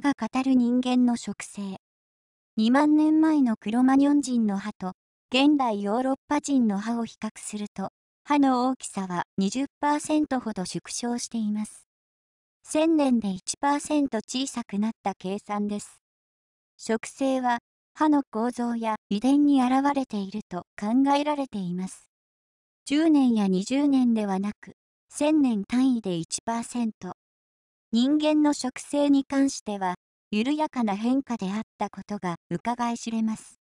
歯が語る人間の植生。2万年前のクロマニョン人の歯と、現代ヨーロッパ人の歯を比較すると、歯の大きさは20%ほど縮小しています。1000年で1%小さくなった計算です。植生は、歯の構造や遺伝に現れていると考えられています。10年や20年ではなく、1000年単位で1%、人間の植生に関しては、緩やかな変化であったことが伺い知れます。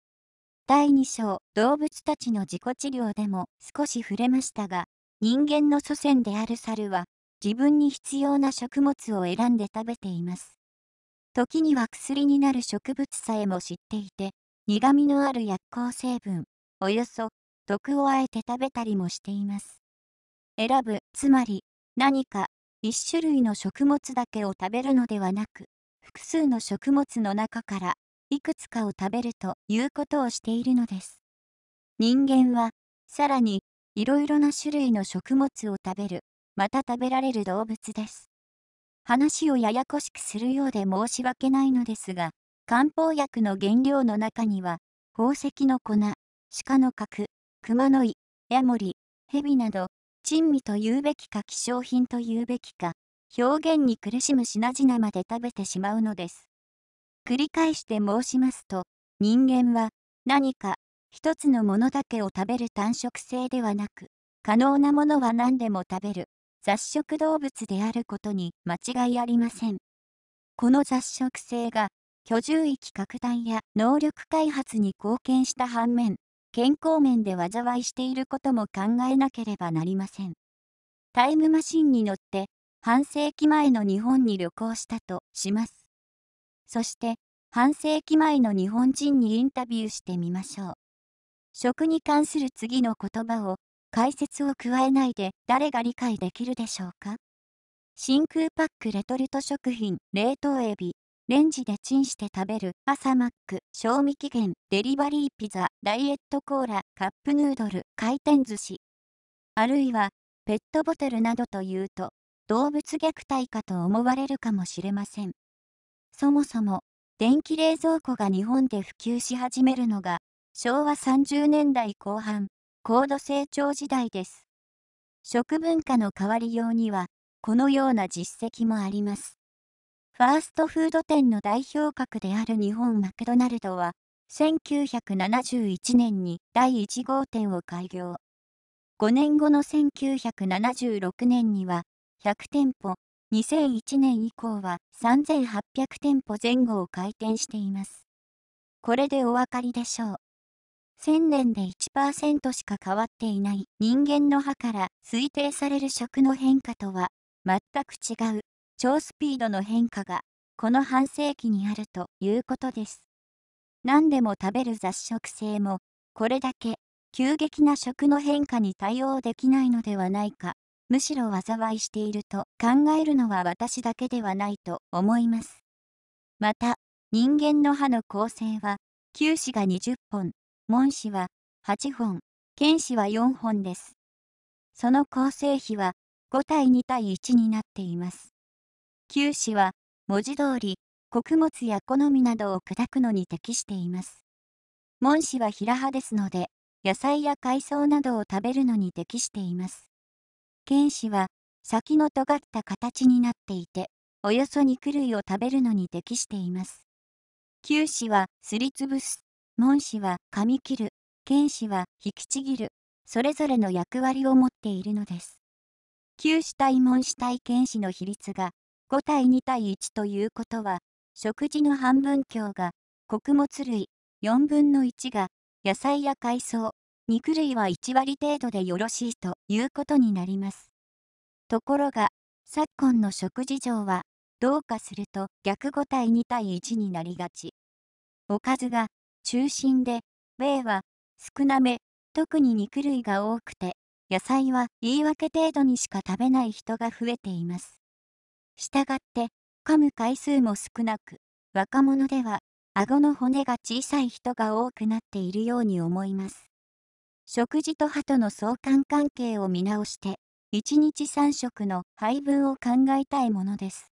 第2章、動物たちの自己治療でも少し触れましたが、人間の祖先である猿は、自分に必要な食物を選んで食べています。時には薬になる植物さえも知っていて、苦味のある薬効成分、およそ、毒をあえて食べたりもしています。選ぶ、つまり、何か1種類の食物だけを食べるのではなく、複数の食物の中からいくつかを食べるということをしているのです。人間は、さらに、いろいろな種類の食物を食べる、また食べられる動物です。話をややこしくするようで申し訳ないのですが、漢方薬の原料の中には、宝石の粉、鹿の角、熊の胃、ヤモリ、蛇など、珍味と言うべきか希少品と言うべきか、表現に苦しむ品々まで食べてしまうのです。繰り返して申しますと、人間は何か一つのものだけを食べる単食性ではなく、可能なものは何でも食べる雑食動物であることに間違いありません。この雑食性が居住域拡大や能力開発に貢献した反面、健康面で災いしていることも考えなければなりません。タイムマシンに乗って、半世紀前の日本に旅行したとします。そして、半世紀前の日本人にインタビューしてみましょう。食に関する次の言葉を解説を加えないで誰が理解できるでしょうか真空パックレトルト食品冷凍エビレンジでチンして食べる朝マック、賞味期限、デリバリーピザ、ダイエットコーラ、カップヌードル、回転寿司。あるいは、ペットボトルなどというと、動物虐待かと思われるかもしれません。そもそも、電気冷蔵庫が日本で普及し始めるのが、昭和30年代後半、高度成長時代です。食文化の変わりようには、このような実績もあります。ファーストフード店の代表格である日本マクドナルドは、1971年に第1号店を開業。5年後の1976年には、100店舗、2001年以降は3800店舗前後を開店しています。これでお分かりでしょう。1000年で1%しか変わっていない人間の歯から推定される食の変化とは、全く違う超スピードの変化がこの半世紀にあるということです。何でも食べる雑食性もこれだけ急激な食の変化に対応できないのではないか、むしろ災いしていると考えるのは私だけではないと思います。また、人間の歯の構成は、球歯が20本、門歯は8本、剣歯は4本です。その構成比は5対2対1になっています。九死は文字通り穀物や好みなどを砕くのに適しています。門歯は平派ですので野菜や海藻などを食べるのに適しています。剣歯は先の尖った形になっていておよそ肉類を食べるのに適しています。九歯はすりつぶす、門歯は噛み切る、剣歯は引きちぎる、それぞれの役割を持っているのです。九死対門死対剣士の比率が5対2対1ということは、食事の半分強が、穀物類4分の1が、野菜や海藻、肉類は1割程度でよろしいということになります。ところが、昨今の食事上は、どうかすると逆5対2対1になりがち。おかずが中心で、米は少なめ、特に肉類が多くて、野菜は言い訳程度にしか食べない人が増えています。したがって噛む回数も少なく若者では顎の骨が小さい人が多くなっているように思います食事と歯との相関関係を見直して1日3食の配分を考えたいものです